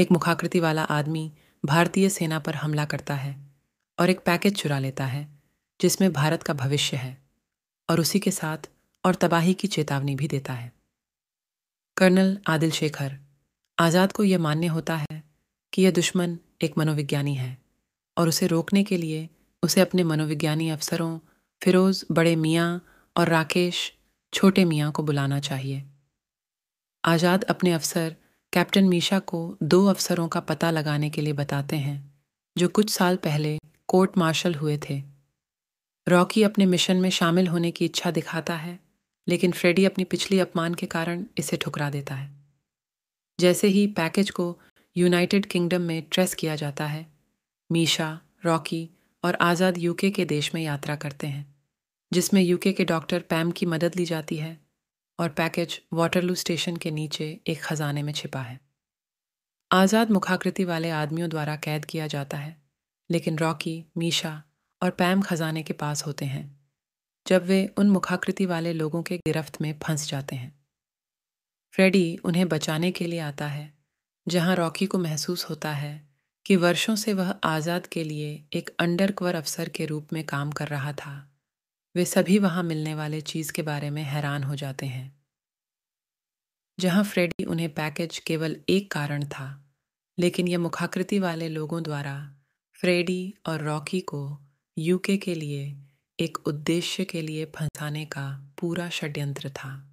एक मुखाकृति वाला आदमी भारतीय सेना पर हमला करता है और एक पैकेज चुरा लेता है जिसमें भारत का भविष्य है और उसी के साथ और तबाही की चेतावनी भी देता है कर्नल आदिल शेखर आज़ाद को यह मान्य होता है कि यह दुश्मन एक मनोविज्ञानी है और उसे रोकने के लिए उसे अपने मनोविज्ञानी अफसरों फिरोज़ बड़े मियाँ और राकेश छोटे मियाँ को बुलाना चाहिए आज़ाद अपने अफसर कैप्टन मीशा को दो अफसरों का पता लगाने के लिए बताते हैं जो कुछ साल पहले कोर्ट मार्शल हुए थे रॉकी अपने मिशन में शामिल होने की इच्छा दिखाता है लेकिन फ्रेडी अपनी पिछली अपमान के कारण इसे ठुकरा देता है जैसे ही पैकेज को यूनाइटेड किंगडम में ट्रेस किया जाता है मीशा रॉकी और आज़ाद यूके के देश में यात्रा करते हैं जिसमें यूके के डॉक्टर पैम की मदद ली जाती है और पैकेज वाटरलू स्टेशन के नीचे एक खजाने में छिपा है आज़ाद मुखाकृति वाले आदमियों द्वारा कैद किया जाता है लेकिन रॉकी मीशा और पैम खजाने के पास होते हैं जब वे उन मुखाकृति वाले लोगों के गिरफ्त में फंस जाते हैं फ्रेडी उन्हें बचाने के लिए आता है जहां रॉकी को महसूस होता है कि वर्षों से वह आज़ाद के लिए एक अंडरकवर अफसर के रूप में काम कर रहा था वे सभी वहां मिलने वाले चीज के बारे में हैरान हो जाते हैं जहां फ्रेडी उन्हें पैकेज केवल एक कारण था लेकिन यह मुखाकृति वाले लोगों द्वारा फ्रेडी और रॉकी को यूके के लिए एक उद्देश्य के लिए फंसाने का पूरा षड्यंत्र था